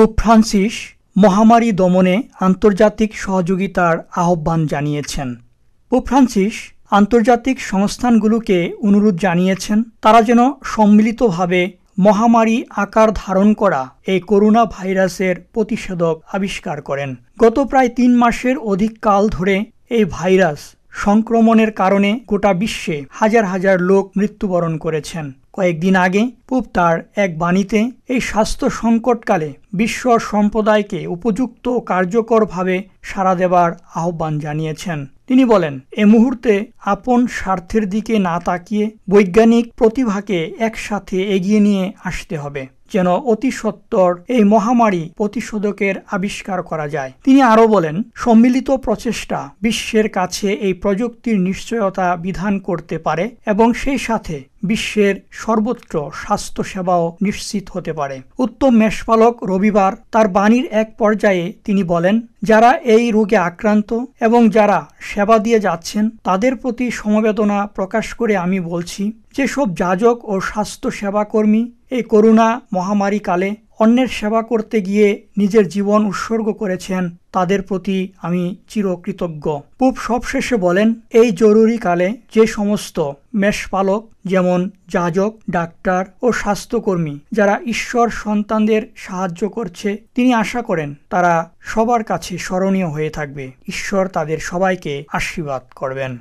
pope Francis মহামারী দমনে আন্তর্জাতিক সহযোগিতার আহ্বান জানিয়েছেন পোপ ফ্রান্সিস আন্তর্জাতিক সংস্থানগুলোকে অনুরোধ জানিয়েছেন তারা যেন সম্মিলিতভাবে মহামারী আকার ধারণ করা এই করোনা ভাইরাসের প্রতিষেধক আবিষ্কার করেন গত প্রায় তিন মাসের অধিক কাল ধরে এই ভাইরাস সংক্রমণের কারণে গোটা বিশ্বে হাজার হাজার লোক মৃত্যুবরণ করেছেন কয়েকদিন আগে পুব তার এক বাণীতে এই স্বাস্থ্য সংকটকালে বিশ্ব সম্প্রদায়কে উপযুক্ত কার্যকরভাবে সাড়া দেবার আহ্বান জানিয়েছেন তিনি বলেন এ মুহূর্তে আপন স্বার্থের দিকে না তাকিয়ে বৈজ্ঞানিক প্রতিভাকে একসাথে এগিয়ে নিয়ে আসতে হবে যেন অতি সত্তর এই মহামারী প্রতিষেধকের আবিষ্কার করা যায় তিনি আরও বলেন সম্মিলিত প্রচেষ্টা বিশ্বের কাছে এই প্রযুক্তির নিশ্চয়তা বিধান করতে পারে এবং সেই সাথে বিশ্বের সর্বোচ্চ স্বাস্থ্যসেবাও নিশ্চিত হতে পারে উত্তম মেষপালক রবিবার তার বাণীর এক পর্যায়ে তিনি বলেন যারা এই রোগে আক্রান্ত এবং যারা সেবা দিয়ে যাচ্ছেন তাদের প্রতি সমবেদনা প্রকাশ করে আমি বলছি যেসব যাজক ও স্বাস্থ্য সেবাকর্মী এই করোনা মহামারী কালে অন্যের সেবা করতে গিয়ে নিজের জীবন উৎসর্গ করেছেন তাদের প্রতি আমি চিরকৃতজ্ঞ পুব সবশেষে বলেন এই জরুরি কালে যে সমস্ত মেষপালক যেমন যাজক ডাক্তার ও স্বাস্থ্যকর্মী যারা ঈশ্বর সন্তানদের সাহায্য করছে তিনি আশা করেন তারা সবার কাছে স্মরণীয় হয়ে থাকবে ঈশ্বর তাদের সবাইকে আশীর্বাদ করবেন